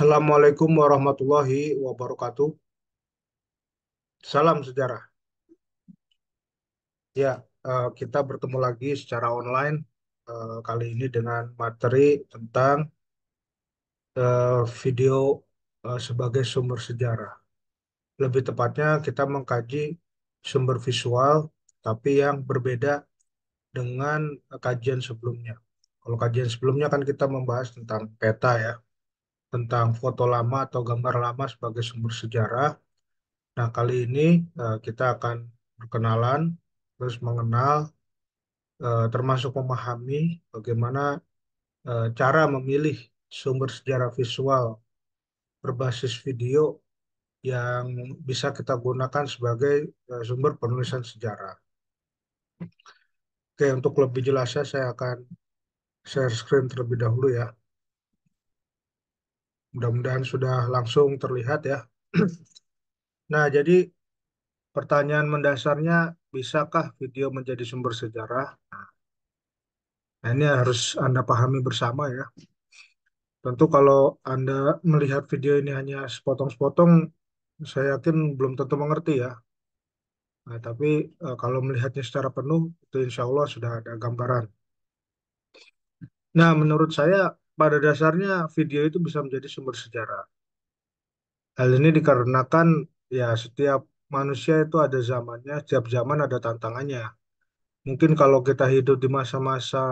Assalamualaikum warahmatullahi wabarakatuh. Salam sejarah. Ya, eh, kita bertemu lagi secara online eh, kali ini dengan materi tentang eh, video sebagai sumber sejarah. Lebih tepatnya kita mengkaji sumber visual tapi yang berbeda dengan kajian sebelumnya. Kalau kajian sebelumnya kan kita membahas tentang peta ya, tentang foto lama atau gambar lama sebagai sumber sejarah. Nah, kali ini uh, kita akan berkenalan, terus mengenal, uh, termasuk memahami bagaimana uh, cara memilih sumber sejarah visual berbasis video yang bisa kita gunakan sebagai uh, sumber penulisan sejarah. Oke, untuk lebih jelasnya saya akan share screen terlebih dahulu ya mudah-mudahan sudah langsung terlihat ya. nah, jadi pertanyaan mendasarnya, bisakah video menjadi sumber sejarah? Nah, ini harus Anda pahami bersama ya. Tentu kalau Anda melihat video ini hanya sepotong-sepotong, saya yakin belum tentu mengerti ya. Nah, tapi e, kalau melihatnya secara penuh, itu insya Allah sudah ada gambaran. Nah, menurut saya pada dasarnya video itu bisa menjadi sumber sejarah. Hal ini dikarenakan ya setiap manusia itu ada zamannya, setiap zaman ada tantangannya. Mungkin kalau kita hidup di masa-masa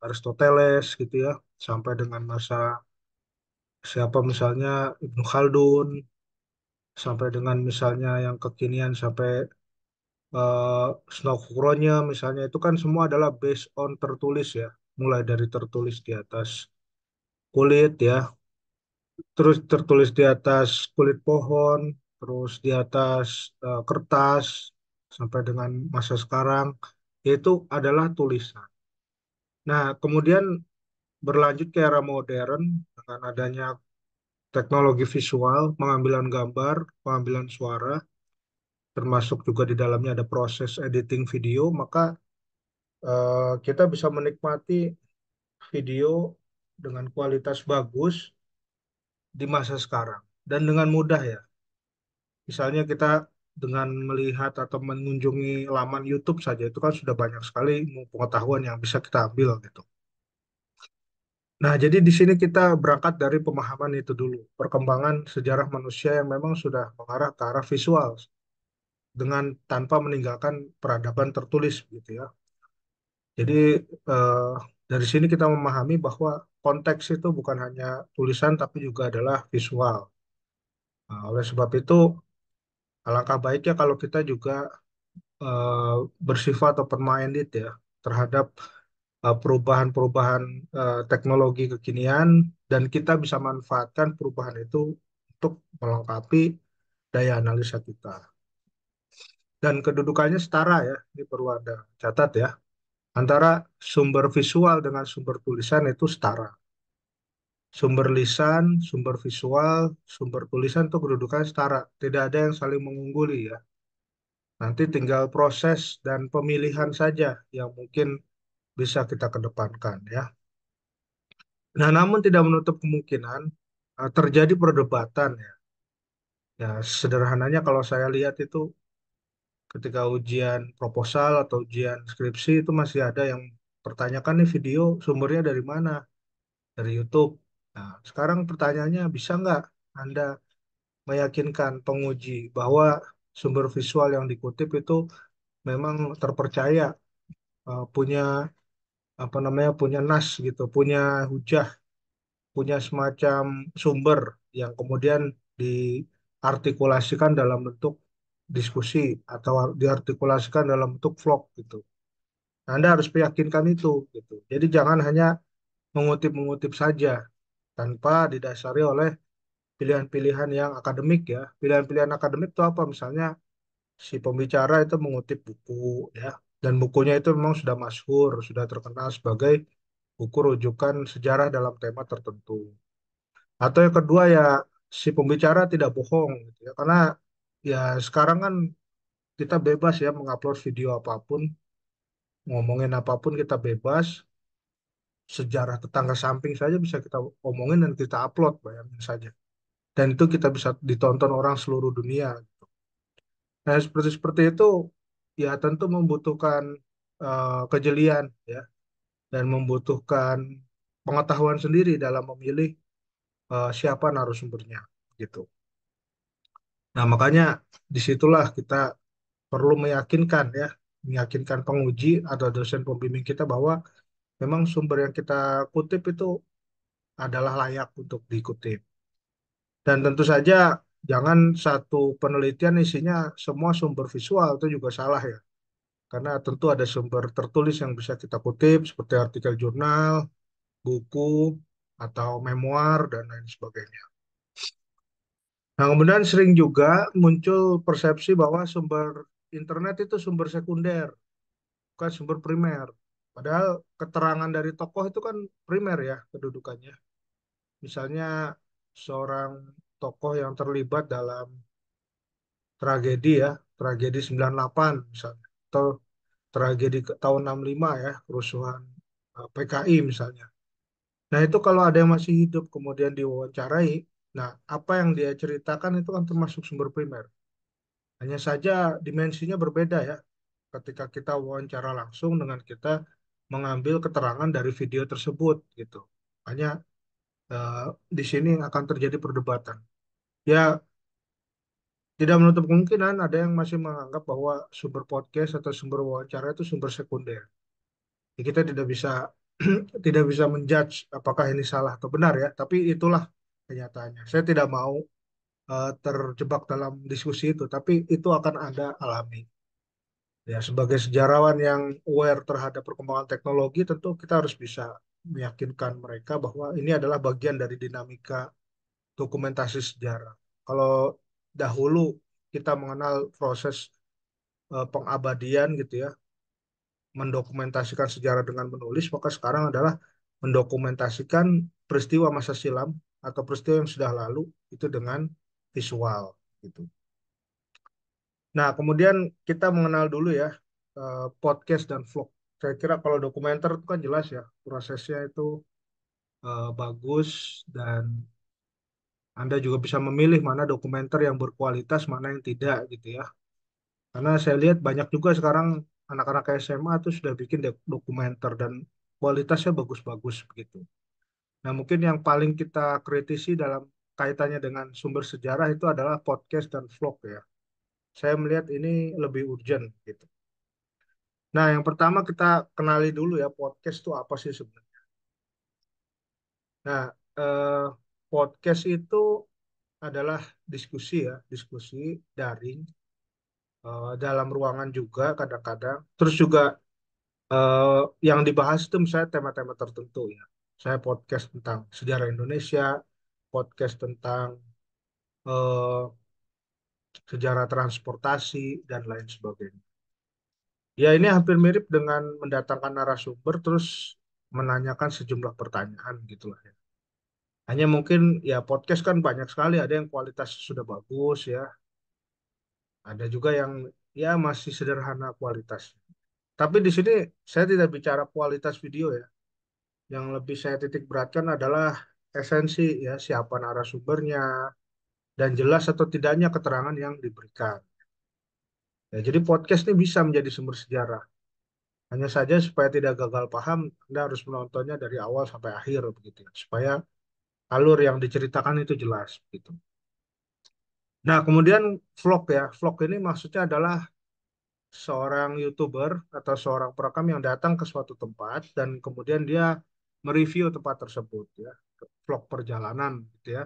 Aristoteles gitu ya, sampai dengan masa siapa misalnya Ibnu Khaldun, sampai dengan misalnya yang kekinian sampai uh, misalnya itu kan semua adalah based on tertulis ya, mulai dari tertulis di atas kulit ya, terus tertulis di atas kulit pohon, terus di atas uh, kertas sampai dengan masa sekarang, yaitu adalah tulisan. Nah, kemudian berlanjut ke era modern dengan adanya teknologi visual, pengambilan gambar, pengambilan suara, termasuk juga di dalamnya ada proses editing video, maka uh, kita bisa menikmati video dengan kualitas bagus di masa sekarang dan dengan mudah ya. Misalnya kita dengan melihat atau mengunjungi laman YouTube saja itu kan sudah banyak sekali pengetahuan yang bisa kita ambil gitu. Nah, jadi di sini kita berangkat dari pemahaman itu dulu, perkembangan sejarah manusia yang memang sudah mengarah ke arah visual dengan tanpa meninggalkan peradaban tertulis gitu ya. Jadi eh, dari sini kita memahami bahwa konteks itu bukan hanya tulisan tapi juga adalah visual. Nah, oleh sebab itu, alangkah baiknya kalau kita juga uh, bersifat open-minded ya terhadap eh, perubahan-perubahan uh, teknologi kekinian dan kita bisa manfaatkan perubahan itu untuk melengkapi daya analisa kita. Dan kedudukannya setara ya, ini perlu ada catat ya antara sumber visual dengan sumber tulisan itu setara. Sumber lisan, sumber visual, sumber tulisan itu kedudukan setara. Tidak ada yang saling mengungguli ya. Nanti tinggal proses dan pemilihan saja yang mungkin bisa kita kedepankan ya. Nah, namun tidak menutup kemungkinan eh, terjadi perdebatan ya. Ya, sederhananya kalau saya lihat itu ketika ujian proposal atau ujian skripsi itu masih ada yang pertanyakan nih video sumbernya dari mana dari YouTube nah sekarang pertanyaannya bisa nggak Anda meyakinkan penguji bahwa sumber visual yang dikutip itu memang terpercaya eh, punya apa namanya punya nas gitu punya hujah punya semacam sumber yang kemudian diartikulasikan dalam bentuk diskusi atau diartikulasikan dalam bentuk vlog gitu. Nah, Anda harus meyakinkan itu gitu. Jadi jangan hanya mengutip-mengutip saja tanpa didasari oleh pilihan-pilihan yang akademik ya. Pilihan-pilihan akademik itu apa? Misalnya si pembicara itu mengutip buku ya dan bukunya itu memang sudah masyhur, sudah terkenal sebagai buku rujukan sejarah dalam tema tertentu. Atau yang kedua ya si pembicara tidak bohong gitu ya. Karena ya sekarang kan kita bebas ya mengupload video apapun, ngomongin apapun kita bebas. Sejarah tetangga samping saja bisa kita omongin dan kita upload, bayangin saja. Dan itu kita bisa ditonton orang seluruh dunia. Gitu. Nah, seperti seperti itu ya tentu membutuhkan uh, kejelian ya dan membutuhkan pengetahuan sendiri dalam memilih uh, siapa narasumbernya gitu. Nah, makanya disitulah kita perlu meyakinkan ya, meyakinkan penguji atau dosen pembimbing kita bahwa memang sumber yang kita kutip itu adalah layak untuk dikutip. Dan tentu saja jangan satu penelitian isinya semua sumber visual itu juga salah ya. Karena tentu ada sumber tertulis yang bisa kita kutip seperti artikel jurnal, buku, atau memoir dan lain sebagainya. Nah, kemudian sering juga muncul persepsi bahwa sumber internet itu sumber sekunder, bukan sumber primer. Padahal keterangan dari tokoh itu kan primer ya kedudukannya. Misalnya seorang tokoh yang terlibat dalam tragedi ya, tragedi 98 misalnya, atau tragedi tahun 65 ya, kerusuhan eh, PKI misalnya. Nah itu kalau ada yang masih hidup kemudian diwawancarai, Nah, apa yang dia ceritakan itu kan termasuk sumber primer. Hanya saja dimensinya berbeda ya. Ketika kita wawancara langsung dengan kita mengambil keterangan dari video tersebut gitu. Hanya eh, di sini akan terjadi perdebatan. Ya, tidak menutup kemungkinan ada yang masih menganggap bahwa sumber podcast atau sumber wawancara itu sumber sekunder. Ya, kita tidak bisa tidak bisa menjudge apakah ini salah atau benar ya, tapi itulah kenyataannya. Saya tidak mau uh, terjebak dalam diskusi itu, tapi itu akan Anda alami. Ya, sebagai sejarawan yang aware terhadap perkembangan teknologi, tentu kita harus bisa meyakinkan mereka bahwa ini adalah bagian dari dinamika dokumentasi sejarah. Kalau dahulu kita mengenal proses uh, pengabadian gitu ya, mendokumentasikan sejarah dengan menulis, maka sekarang adalah mendokumentasikan peristiwa masa silam atau peristiwa yang sudah lalu itu dengan visual gitu. Nah, kemudian kita mengenal dulu ya eh, podcast dan vlog. Saya kira kalau dokumenter itu kan jelas ya prosesnya itu eh, bagus dan Anda juga bisa memilih mana dokumenter yang berkualitas, mana yang tidak gitu ya. Karena saya lihat banyak juga sekarang anak-anak SMA itu sudah bikin dokumenter dan kualitasnya bagus-bagus begitu. Nah, mungkin yang paling kita kritisi dalam kaitannya dengan sumber sejarah itu adalah podcast dan vlog ya. Saya melihat ini lebih urgent gitu. Nah, yang pertama kita kenali dulu ya podcast itu apa sih sebenarnya. Nah, eh, podcast itu adalah diskusi ya, diskusi daring eh, dalam ruangan juga kadang-kadang. Terus juga eh, yang dibahas itu misalnya tema-tema tertentu ya saya podcast tentang sejarah Indonesia, podcast tentang eh, sejarah transportasi, dan lain sebagainya. Ya, ini hampir mirip dengan mendatangkan narasumber terus menanyakan sejumlah pertanyaan gitulah ya. Hanya mungkin ya podcast kan banyak sekali, ada yang kualitas sudah bagus ya. Ada juga yang ya masih sederhana kualitasnya. Tapi di sini saya tidak bicara kualitas video ya yang lebih saya titik beratkan adalah esensi ya siapa narasumbernya dan jelas atau tidaknya keterangan yang diberikan. Ya, jadi podcast ini bisa menjadi sumber sejarah. Hanya saja supaya tidak gagal paham, Anda harus menontonnya dari awal sampai akhir begitu ya, supaya alur yang diceritakan itu jelas begitu. Nah, kemudian vlog ya. Vlog ini maksudnya adalah seorang YouTuber atau seorang perekam yang datang ke suatu tempat dan kemudian dia mereview tempat tersebut ya vlog perjalanan gitu ya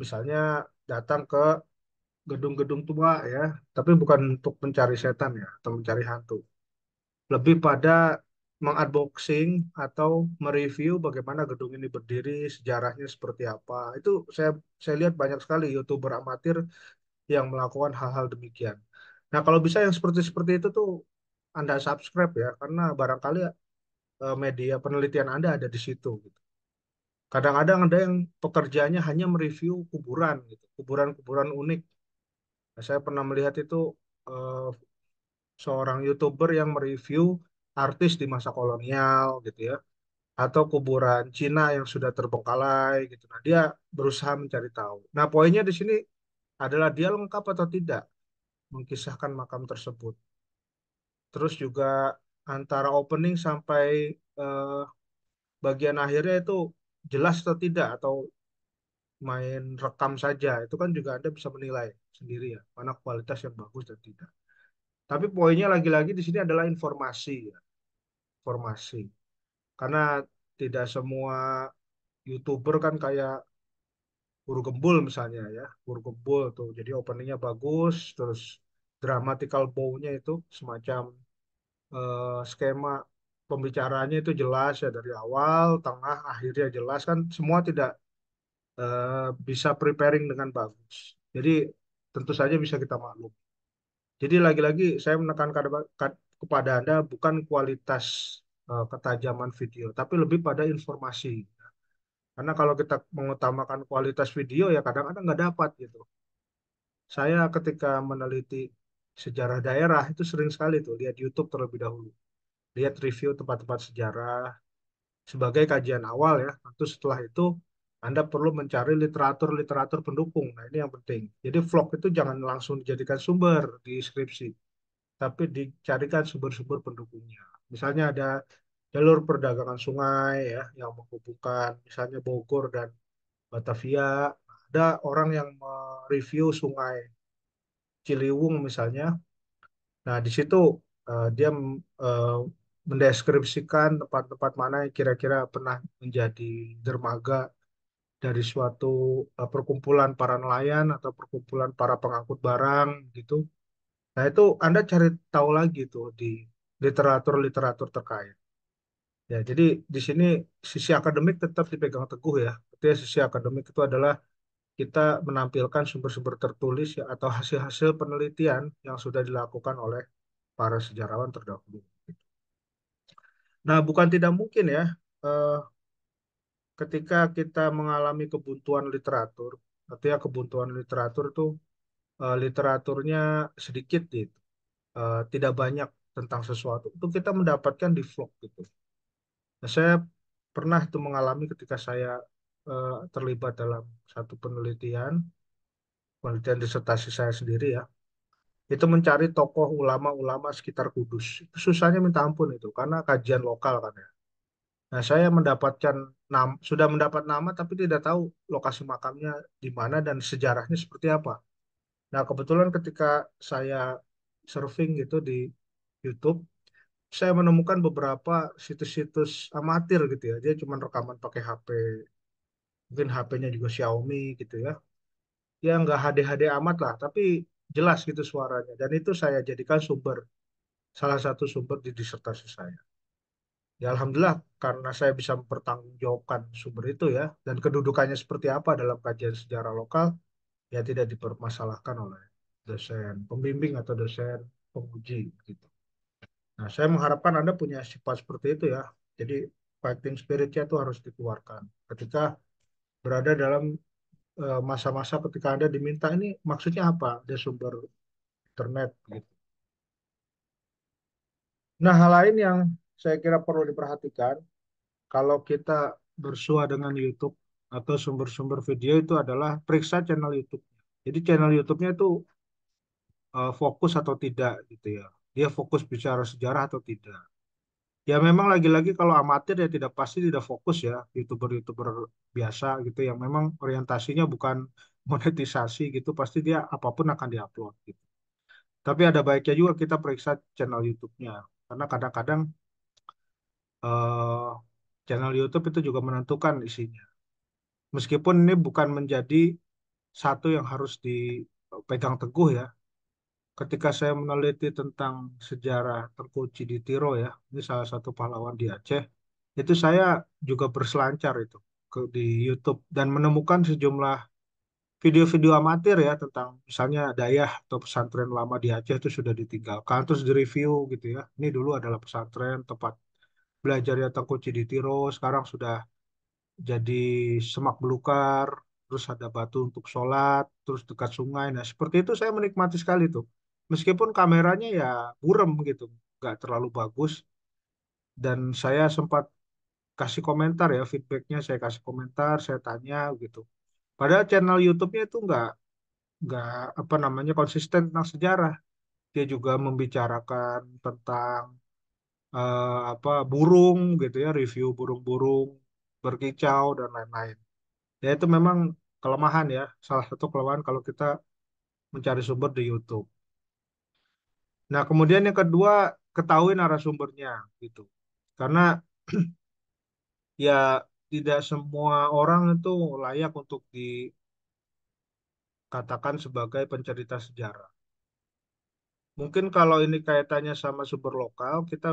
misalnya datang ke gedung-gedung tua ya tapi bukan untuk mencari setan ya atau mencari hantu lebih pada mengunboxing atau mereview bagaimana gedung ini berdiri sejarahnya seperti apa itu saya saya lihat banyak sekali youtuber amatir yang melakukan hal-hal demikian nah kalau bisa yang seperti seperti itu tuh anda subscribe ya karena barangkali Eh, media penelitian Anda ada di situ. Gitu. Kadang-kadang ada yang pekerjaannya hanya mereview kuburan, gitu. kuburan-kuburan unik. Nah, saya pernah melihat itu eh, seorang youtuber yang mereview artis di masa kolonial, gitu ya, atau kuburan Cina yang sudah terbengkalai, gitu. Nah, dia berusaha mencari tahu. Nah, poinnya di sini adalah dia lengkap atau tidak mengkisahkan makam tersebut. Terus juga antara opening sampai uh, bagian akhirnya itu jelas atau tidak atau main rekam saja itu kan juga anda bisa menilai sendiri ya mana kualitas yang bagus dan tidak tapi poinnya lagi-lagi di sini adalah informasi ya informasi karena tidak semua youtuber kan kayak Guru Gembul misalnya ya Guru Gembul tuh jadi openingnya bagus terus dramatical bow-nya itu semacam eh, skema pembicaraannya itu jelas ya dari awal, tengah, akhirnya jelas kan semua tidak eh, bisa preparing dengan bagus. Jadi tentu saja bisa kita maklum. Jadi lagi-lagi saya menekankan kepada Anda bukan kualitas eh, ketajaman video, tapi lebih pada informasi. Karena kalau kita mengutamakan kualitas video ya kadang-kadang nggak dapat gitu. Saya ketika meneliti sejarah daerah itu sering sekali tuh lihat YouTube terlebih dahulu lihat review tempat-tempat sejarah sebagai kajian awal ya tentu setelah itu anda perlu mencari literatur-literatur pendukung. Nah, ini yang penting. Jadi vlog itu jangan langsung dijadikan sumber di skripsi, tapi dicarikan sumber-sumber pendukungnya. Misalnya ada jalur perdagangan sungai ya yang menghubungkan misalnya Bogor dan Batavia. Ada orang yang mereview sungai Ciliwung misalnya. Nah, di situ uh, dia uh, mendeskripsikan tempat-tempat mana yang kira-kira pernah menjadi dermaga dari suatu uh, perkumpulan para nelayan atau perkumpulan para pengangkut barang gitu. Nah, itu Anda cari tahu lagi tuh di literatur-literatur terkait. Ya, jadi di sini sisi akademik tetap dipegang teguh ya. Artinya sisi akademik itu adalah kita menampilkan sumber-sumber tertulis ya, atau hasil-hasil penelitian yang sudah dilakukan oleh para sejarawan terdahulu. Gitu. Nah, bukan tidak mungkin ya, eh, ketika kita mengalami kebuntuan literatur, artinya kebuntuan literatur itu eh, literaturnya sedikit gitu, eh, tidak banyak tentang sesuatu, itu kita mendapatkan di vlog gitu. Nah, saya pernah itu mengalami ketika saya Eh, terlibat dalam satu penelitian, penelitian disertasi saya sendiri ya, itu mencari tokoh ulama-ulama sekitar Kudus. Itu susahnya minta ampun itu, karena kajian lokal kan ya. Nah, saya mendapatkan nama, sudah mendapat nama tapi tidak tahu lokasi makamnya di mana dan sejarahnya seperti apa. Nah, kebetulan ketika saya surfing gitu di YouTube, saya menemukan beberapa situs-situs amatir gitu ya. Dia cuma rekaman pakai HP mungkin HP-nya juga Xiaomi gitu ya ya nggak HD-HD amat lah tapi jelas gitu suaranya dan itu saya jadikan sumber salah satu sumber di disertasi saya ya alhamdulillah karena saya bisa mempertanggungjawabkan sumber itu ya dan kedudukannya seperti apa dalam kajian sejarah lokal ya tidak dipermasalahkan oleh dosen pembimbing atau dosen penguji gitu nah saya mengharapkan anda punya sifat seperti itu ya jadi fighting spiritnya itu harus dikeluarkan ketika berada dalam eh, masa-masa uh, ketika Anda diminta ini maksudnya apa dari sumber internet gitu. Nah, hal lain yang saya kira perlu diperhatikan kalau kita bersua dengan YouTube atau sumber-sumber video itu adalah periksa channel YouTube. Jadi channel YouTube-nya itu uh, fokus atau tidak gitu ya. Dia fokus bicara sejarah atau tidak ya memang lagi-lagi kalau amatir ya tidak pasti tidak fokus ya youtuber-youtuber biasa gitu yang memang orientasinya bukan monetisasi gitu pasti dia apapun akan diupload gitu tapi ada baiknya juga kita periksa channel YouTube-nya karena kadang-kadang uh, channel YouTube itu juga menentukan isinya meskipun ini bukan menjadi satu yang harus dipegang teguh ya ketika saya meneliti tentang sejarah terkunci di Tiro ya, ini salah satu pahlawan di Aceh, itu saya juga berselancar itu ke di YouTube dan menemukan sejumlah video-video amatir ya tentang misalnya dayah atau pesantren lama di Aceh itu sudah ditinggalkan terus direview gitu ya. Ini dulu adalah pesantren tempat belajar ya di Tiro, sekarang sudah jadi semak belukar, terus ada batu untuk sholat, terus dekat sungai. Nah, seperti itu saya menikmati sekali tuh meskipun kameranya ya buram gitu nggak terlalu bagus dan saya sempat kasih komentar ya feedbacknya saya kasih komentar saya tanya gitu padahal channel YouTube-nya itu nggak nggak apa namanya konsisten tentang sejarah dia juga membicarakan tentang uh, apa burung gitu ya review burung-burung berkicau dan lain-lain ya itu memang kelemahan ya salah satu kelemahan kalau kita mencari sumber di YouTube Nah, kemudian yang kedua, ketahui narasumbernya gitu. Karena ya tidak semua orang itu layak untuk dikatakan sebagai pencerita sejarah. Mungkin kalau ini kaitannya sama sumber lokal, kita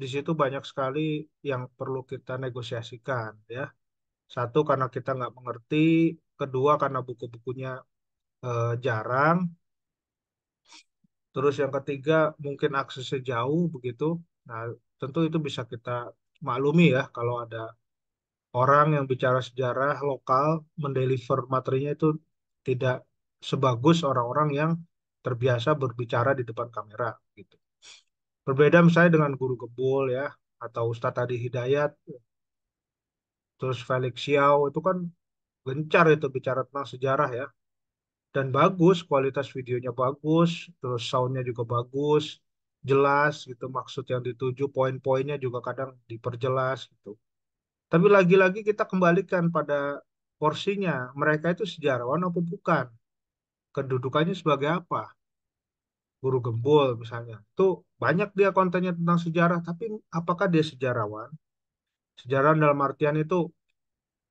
di situ banyak sekali yang perlu kita negosiasikan ya. Satu karena kita nggak mengerti, kedua karena buku-bukunya eh, jarang, Terus yang ketiga mungkin aksesnya jauh begitu. Nah, tentu itu bisa kita maklumi ya kalau ada orang yang bicara sejarah lokal mendeliver materinya itu tidak sebagus orang-orang yang terbiasa berbicara di depan kamera gitu. Berbeda misalnya dengan Guru Gebul ya atau Ustadz Adi Hidayat terus Felix Xiao itu kan gencar itu bicara tentang sejarah ya dan bagus kualitas videonya bagus terus soundnya juga bagus jelas gitu maksud yang dituju poin-poinnya juga kadang diperjelas gitu tapi lagi-lagi kita kembalikan pada porsinya mereka itu sejarawan atau bukan kedudukannya sebagai apa guru gembul misalnya itu banyak dia kontennya tentang sejarah tapi apakah dia sejarawan sejarah dalam artian itu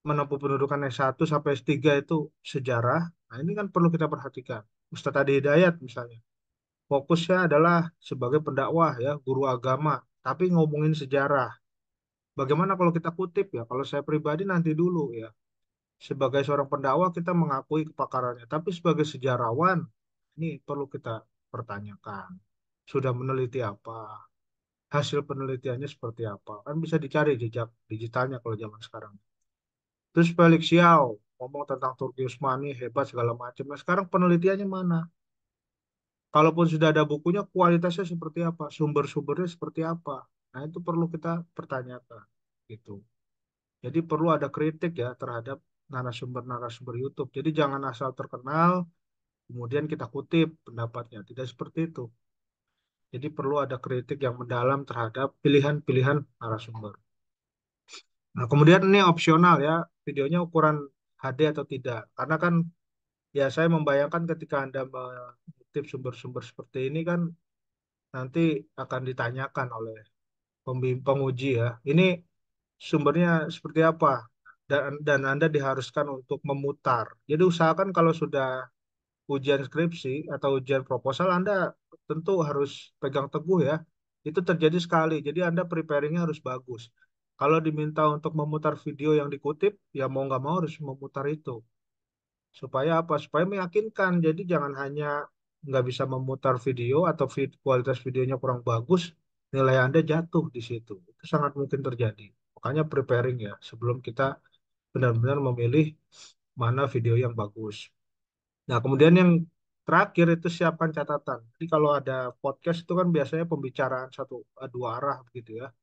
menempuh pendudukan S1 sampai S3 itu sejarah Nah, ini kan perlu kita perhatikan. Ustadz Adi Hidayat misalnya. Fokusnya adalah sebagai pendakwah ya, guru agama, tapi ngomongin sejarah. Bagaimana kalau kita kutip ya? Kalau saya pribadi nanti dulu ya. Sebagai seorang pendakwah kita mengakui kepakarannya, tapi sebagai sejarawan ini perlu kita pertanyakan. Sudah meneliti apa? Hasil penelitiannya seperti apa? Kan bisa dicari jejak digitalnya kalau zaman sekarang. Terus Felix Yao, ngomong tentang Turki Usmani hebat segala macam. Nah, sekarang penelitiannya mana? Kalaupun sudah ada bukunya, kualitasnya seperti apa? Sumber-sumbernya seperti apa? Nah, itu perlu kita pertanyakan gitu. Jadi perlu ada kritik ya terhadap narasumber-narasumber YouTube. Jadi jangan asal terkenal kemudian kita kutip pendapatnya, tidak seperti itu. Jadi perlu ada kritik yang mendalam terhadap pilihan-pilihan narasumber. Nah, kemudian ini opsional ya, videonya ukuran HD atau tidak. Karena kan ya saya membayangkan ketika Anda mengutip sumber-sumber seperti ini kan nanti akan ditanyakan oleh penguji ya. Ini sumbernya seperti apa? Dan, dan Anda diharuskan untuk memutar. Jadi usahakan kalau sudah ujian skripsi atau ujian proposal Anda tentu harus pegang teguh ya. Itu terjadi sekali. Jadi Anda preparingnya harus bagus kalau diminta untuk memutar video yang dikutip, ya mau nggak mau harus memutar itu. Supaya apa? Supaya meyakinkan. Jadi jangan hanya nggak bisa memutar video atau vid kualitas videonya kurang bagus, nilai Anda jatuh di situ. Itu sangat mungkin terjadi. Makanya preparing ya, sebelum kita benar-benar memilih mana video yang bagus. Nah, kemudian yang terakhir itu siapkan catatan. Jadi kalau ada podcast itu kan biasanya pembicaraan satu dua arah begitu ya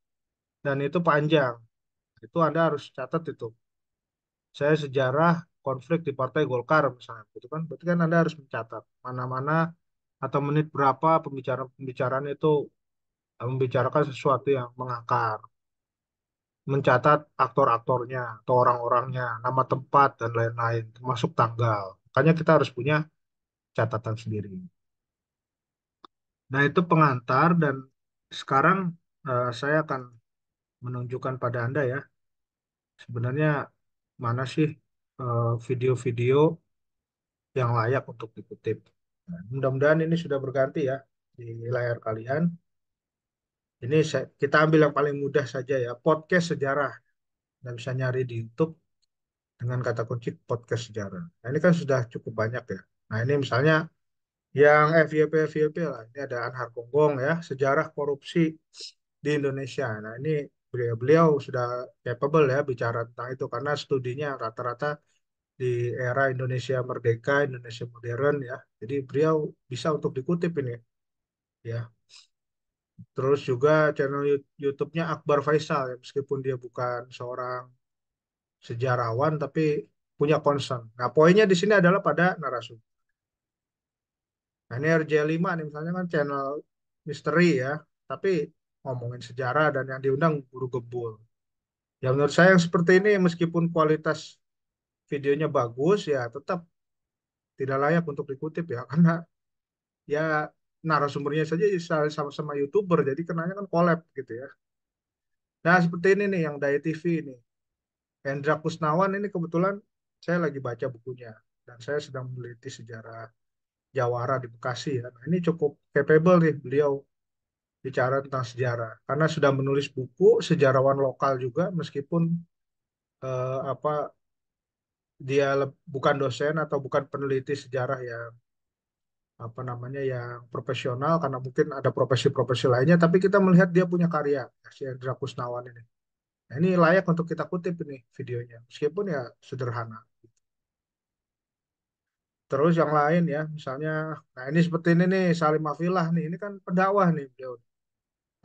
dan itu panjang. Itu Anda harus catat itu. Saya sejarah konflik di Partai Golkar misalnya, itu kan? Berarti kan Anda harus mencatat mana-mana atau menit berapa pembicaraan-pembicaraan itu eh, membicarakan sesuatu yang mengakar. Mencatat aktor-aktornya atau orang-orangnya, nama tempat dan lain-lain, termasuk tanggal. Makanya kita harus punya catatan sendiri. Nah, itu pengantar dan sekarang uh, saya akan menunjukkan pada Anda ya, sebenarnya mana sih eh, video-video uh, yang layak untuk dikutip. Nah, Mudah-mudahan ini sudah berganti ya di layar kalian. Ini saya, kita ambil yang paling mudah saja ya, podcast sejarah. Anda bisa nyari di YouTube dengan kata kunci podcast sejarah. Nah, ini kan sudah cukup banyak ya. Nah, ini misalnya yang FYP FYP lah ini ada Anhar Gonggong ya sejarah korupsi di Indonesia nah ini beliau, beliau sudah capable ya bicara tentang itu karena studinya rata-rata di era Indonesia merdeka, Indonesia modern ya. Jadi beliau bisa untuk dikutip ini ya. Terus juga channel YouTube-nya Akbar Faisal ya, meskipun dia bukan seorang sejarawan tapi punya concern. Nah, poinnya di sini adalah pada narasumber. Nah, ini RJ5 nih misalnya kan channel misteri ya, tapi ngomongin sejarah dan yang diundang guru gebul. Ya menurut saya yang seperti ini meskipun kualitas videonya bagus ya tetap tidak layak untuk dikutip ya karena ya narasumbernya saja sama-sama youtuber jadi kenanya kan collab gitu ya. Nah seperti ini nih yang Daya TV ini. Hendra Kusnawan ini kebetulan saya lagi baca bukunya dan saya sedang meneliti sejarah Jawara di Bekasi ya. Nah, ini cukup capable nih beliau bicara tentang sejarah karena sudah menulis buku sejarawan lokal juga meskipun eh, apa dia bukan dosen atau bukan peneliti sejarah yang apa namanya yang profesional karena mungkin ada profesi-profesi lainnya tapi kita melihat dia punya karya ya, si Hendra Kusnawan ini nah, ini layak untuk kita kutip ini videonya meskipun ya sederhana terus yang lain ya misalnya nah ini seperti ini nih Salim Afilah nih ini kan pendakwah nih beliau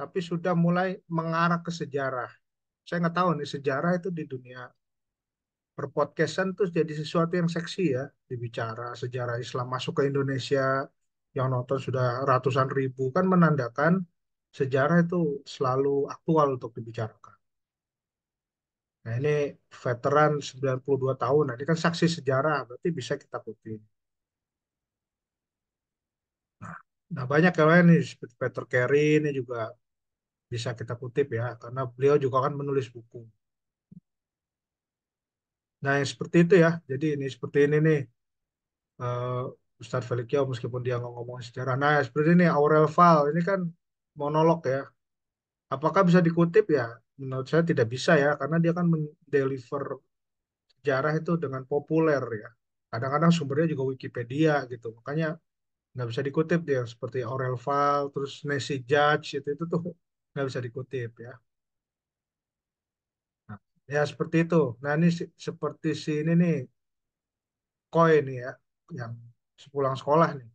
tapi sudah mulai mengarah ke sejarah. Saya nggak tahu nih sejarah itu di dunia perpodcastan tuh jadi sesuatu yang seksi ya dibicara sejarah Islam masuk ke Indonesia yang nonton sudah ratusan ribu kan menandakan sejarah itu selalu aktual untuk dibicarakan. Nah ini veteran 92 tahun, nah ini kan saksi sejarah, berarti bisa kita kutip. Nah, nah, banyak yang lain nih, seperti Peter Carey ini juga bisa kita kutip ya karena beliau juga kan menulis buku. Nah yang seperti itu ya, jadi ini seperti ini nih uh, Ustadz Felikio meskipun dia nggak ngomong sejarah. Nah seperti ini Aurel Val ini kan monolog ya. Apakah bisa dikutip ya? Menurut saya tidak bisa ya karena dia kan mendeliver sejarah itu dengan populer ya. Kadang-kadang sumbernya juga Wikipedia gitu. Makanya nggak bisa dikutip dia seperti Aurel Val, terus Nancy Judge itu itu tuh nggak bisa dikutip ya. Nah, ya seperti itu. Nah ini seperti sini nih koin ya yang sepulang sekolah nih.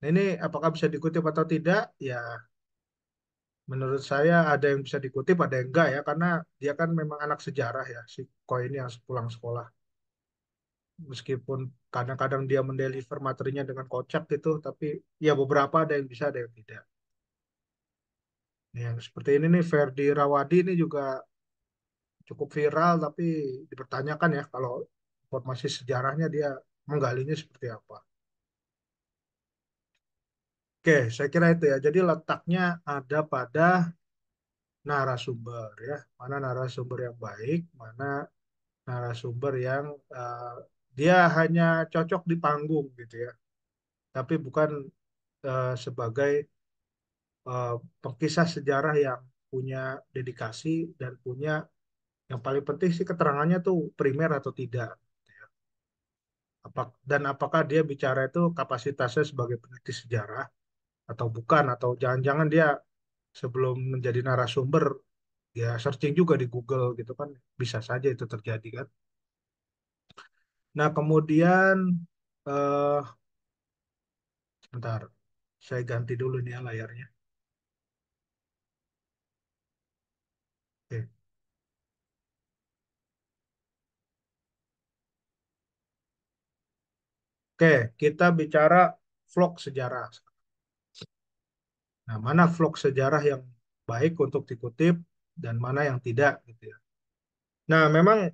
Nah, ini apakah bisa dikutip atau tidak? Ya menurut saya ada yang bisa dikutip, ada yang enggak ya karena dia kan memang anak sejarah ya si koin yang sepulang sekolah. Meskipun kadang-kadang dia mendeliver materinya dengan kocak gitu, tapi ya beberapa ada yang bisa, ada yang tidak yang seperti ini nih Ferdi Rawadi ini juga cukup viral tapi dipertanyakan ya kalau informasi sejarahnya dia menggalinya seperti apa. Oke, saya kira itu ya. Jadi letaknya ada pada narasumber ya, mana narasumber yang baik, mana narasumber yang uh, dia hanya cocok di panggung gitu ya, tapi bukan uh, sebagai uh, eh, pengkisah sejarah yang punya dedikasi dan punya yang paling penting sih keterangannya tuh primer atau tidak gitu ya. dan apakah dia bicara itu kapasitasnya sebagai peneliti sejarah atau bukan atau jangan-jangan dia sebelum menjadi narasumber ya searching juga di Google gitu kan bisa saja itu terjadi kan nah kemudian eh, sebentar saya ganti dulu nih ya layarnya Oke, kita bicara vlog sejarah. Nah, mana vlog sejarah yang baik untuk dikutip dan mana yang tidak gitu ya. Nah, memang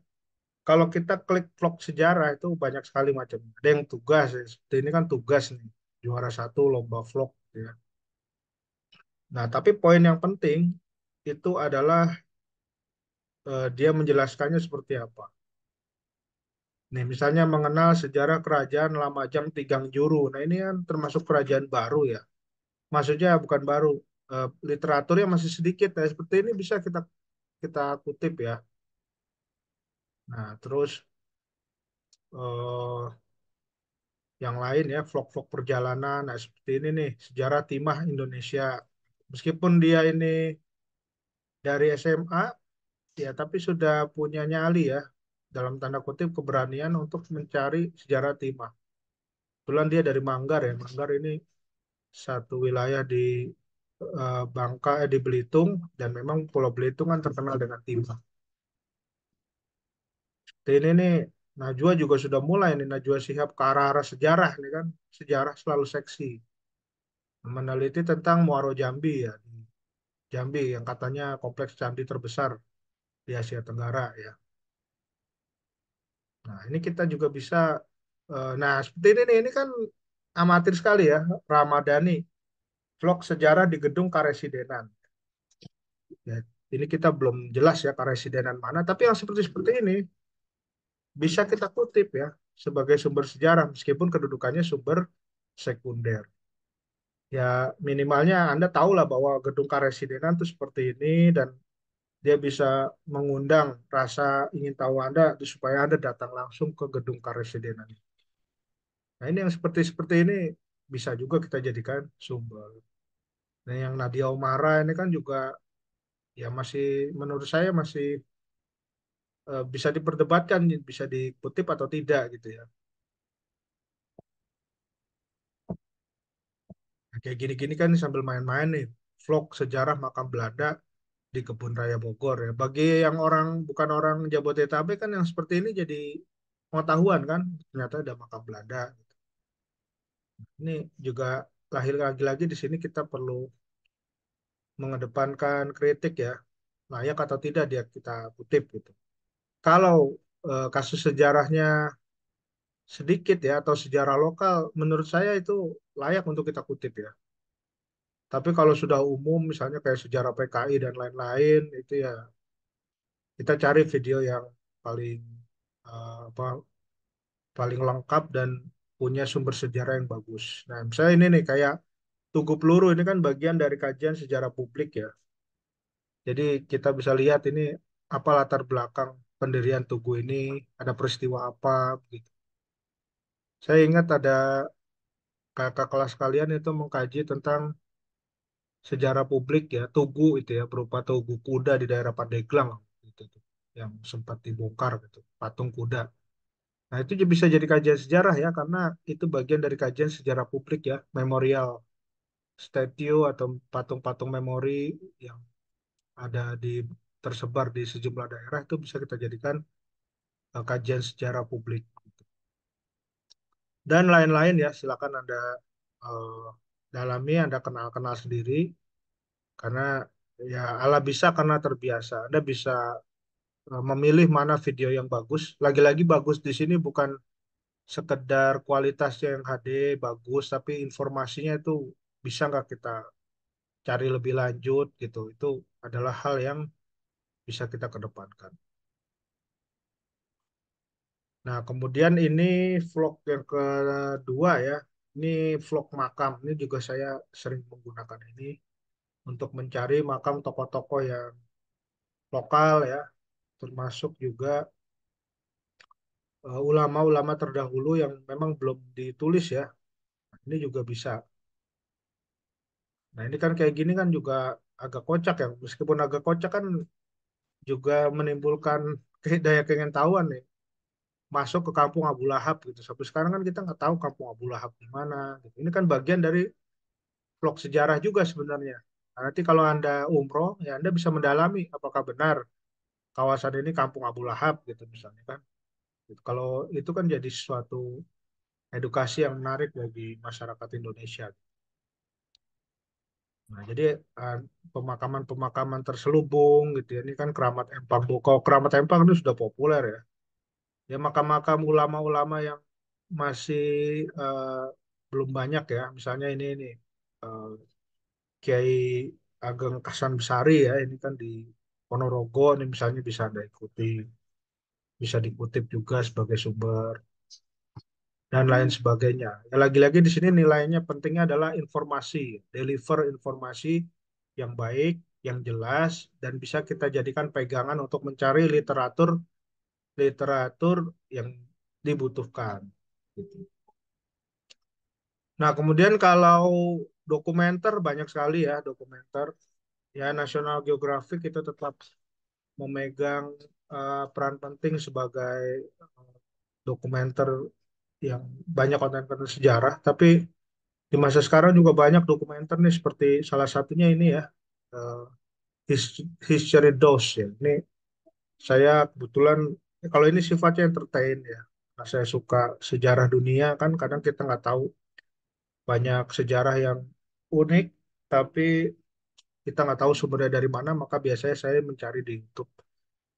kalau kita klik vlog sejarah itu banyak sekali macam. Ada yang tugas, ya. seperti ini kan tugas nih, juara satu lomba vlog gitu ya. Nah, tapi poin yang penting itu adalah eh, dia menjelaskannya seperti apa. Nih, misalnya mengenal sejarah kerajaan Lamajang Tigang Juru. Nah, ini kan termasuk kerajaan baru ya. Maksudnya bukan baru, eh, literaturnya masih sedikit. Nah, seperti ini bisa kita kita kutip ya. Nah, terus eh, yang lain ya, vlog-vlog perjalanan. Nah, seperti ini nih, sejarah timah Indonesia. Meskipun dia ini dari SMA, ya tapi sudah punya nyali ya, dalam tanda kutip keberanian untuk mencari sejarah timah. Kebetulan dia dari Manggar ya. Manggar ini satu wilayah di uh, Bangka eh, di Belitung dan memang Pulau Belitung kan terkenal dengan timah. ini nih Najwa juga sudah mulai nih Najwa siap ke arah-arah sejarah nih kan. Sejarah selalu seksi. Meneliti tentang Muaro Jambi ya. Jambi yang katanya kompleks candi terbesar di Asia Tenggara ya Nah, ini kita juga bisa uh, nah seperti ini nih, ini kan amatir sekali ya Ramadhani vlog sejarah di gedung Karesidenan. Ya, ini kita belum jelas ya Karesidenan mana, tapi yang seperti seperti ini bisa kita kutip ya sebagai sumber sejarah meskipun kedudukannya sumber sekunder. Ya minimalnya Anda tahulah bahwa gedung Karesidenan itu seperti ini dan dia bisa mengundang rasa ingin tahu Anda supaya Anda datang langsung ke gedung karesidenan. Nah, ini yang seperti seperti ini bisa juga kita jadikan sumber. Nah, yang Nadia Omara ini kan juga ya masih menurut saya masih eh, bisa diperdebatkan, bisa dikutip atau tidak gitu ya. Nah, kayak gini-gini kan sambil main-main nih vlog sejarah makam Belanda di kebun raya Bogor ya. Bagi yang orang bukan orang Jabodetabek kan yang seperti ini jadi pengetahuan kan ternyata ada makam Belanda. Gitu. Ini juga lahir lagi-lagi di sini kita perlu mengedepankan kritik ya Nah ya kata tidak dia kita kutip gitu. Kalau eh, kasus sejarahnya sedikit ya atau sejarah lokal menurut saya itu layak untuk kita kutip ya tapi kalau sudah umum, misalnya kayak sejarah PKI dan lain-lain, itu ya kita cari video yang paling uh, apa paling lengkap dan punya sumber sejarah yang bagus. Nah, misalnya ini nih kayak Tugu Peluru ini kan bagian dari kajian sejarah publik ya. Jadi kita bisa lihat ini apa latar belakang pendirian Tugu ini, ada peristiwa apa gitu. Saya ingat ada kakak kelas kalian itu mengkaji tentang sejarah publik ya tugu itu ya berupa tugu kuda di daerah Pandeglang gitu yang sempat dibongkar gitu patung kuda. Nah itu bisa jadi kajian sejarah ya karena itu bagian dari kajian sejarah publik ya memorial statue atau patung-patung memori yang ada di tersebar di sejumlah daerah itu bisa kita jadikan uh, kajian sejarah publik gitu. dan lain-lain ya silakan anda uh, dalami, Anda kenal-kenal sendiri. Karena ya Allah bisa karena terbiasa. Anda bisa e, memilih mana video yang bagus. Lagi-lagi bagus di sini bukan sekedar kualitas yang HD bagus, tapi informasinya itu bisa nggak kita cari lebih lanjut gitu. Itu adalah hal yang bisa kita kedepankan. Nah, kemudian ini vlog yang kedua ya. Ini vlog makam, ini juga saya sering menggunakan ini untuk mencari makam tokoh-tokoh yang lokal ya, termasuk juga eh, ulama-ulama uh, terdahulu yang memang belum ditulis ya. Ini juga bisa. Nah, ini kan kayak gini kan juga agak kocak ya. Meskipun agak kocak kan juga menimbulkan daya keingin tahuan nih masuk ke kampung Abu Lahab gitu. Sampai sekarang kan kita nggak tahu kampung Abu Lahab di mana. Gitu. Ini kan bagian dari vlog sejarah juga sebenarnya. Nah, nanti kalau Anda umroh, ya Anda bisa mendalami apakah benar kawasan ini kampung Abu Lahab gitu misalnya kan. Gitu. Kalau itu kan jadi suatu edukasi yang menarik bagi masyarakat Indonesia. Nah, jadi ah, pemakaman-pemakaman terselubung gitu ya. Ini kan keramat empang. Kalau keramat empang itu sudah populer ya ya makam-makam ulama-ulama yang masih uh, belum banyak ya misalnya ini ini uh, Kiai Ageng Kasan Besari ya ini kan di Ponorogo ini misalnya bisa anda ikuti bisa dikutip juga sebagai sumber dan hmm. lain sebagainya. Ya, lagi-lagi di sini nilainya pentingnya adalah informasi, deliver informasi yang baik, yang jelas, dan bisa kita jadikan pegangan untuk mencari literatur literatur yang dibutuhkan. Gitu. Nah, kemudian kalau dokumenter banyak sekali ya dokumenter. Ya, National Geographic itu tetap memegang uh, peran penting sebagai uh, dokumenter yang banyak konten-konten sejarah, tapi di masa sekarang juga banyak dokumenter nih seperti salah satunya ini ya uh, History Dose ya. Ini saya kebetulan Ya, kalau ini sifatnya entertain ya nah, saya suka sejarah dunia kan kadang kita nggak tahu banyak sejarah yang unik tapi kita nggak tahu sumbernya dari mana maka biasanya saya mencari di YouTube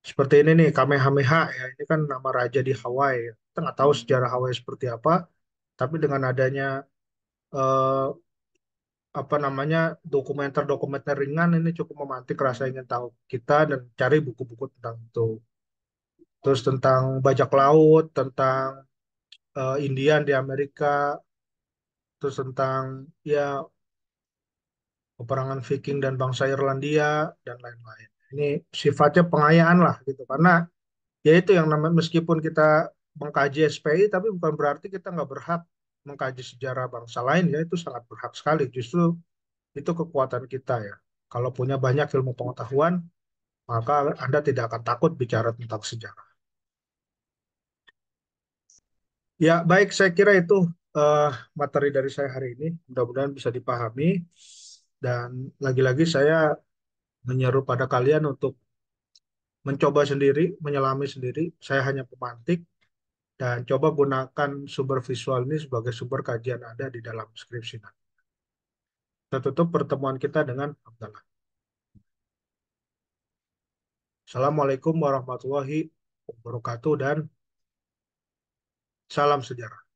seperti ini nih Kamehameha ya ini kan nama raja di Hawaii kita nggak tahu sejarah Hawaii seperti apa tapi dengan adanya eh, apa namanya dokumenter-dokumenter ringan ini cukup memantik rasa ingin tahu kita dan cari buku-buku tentang itu terus tentang bajak laut, tentang uh, Indian di Amerika, terus tentang ya peperangan Viking dan bangsa Irlandia dan lain-lain. Ini sifatnya pengayaan lah gitu karena ya itu yang namanya meskipun kita mengkaji SPI tapi bukan berarti kita nggak berhak mengkaji sejarah bangsa lain ya itu sangat berhak sekali justru itu kekuatan kita ya. Kalau punya banyak ilmu pengetahuan maka Anda tidak akan takut bicara tentang sejarah. Ya, baik. Saya kira itu uh, materi dari saya hari ini. Mudah-mudahan bisa dipahami. Dan lagi-lagi saya menyeru pada kalian untuk mencoba sendiri, menyelami sendiri. Saya hanya pemantik. Dan coba gunakan sumber visual ini sebagai sumber kajian Anda di dalam skripsi nanti. Kita tutup pertemuan kita dengan Abdallah. Assalamualaikum warahmatullahi wabarakatuh dan Salam sejarah.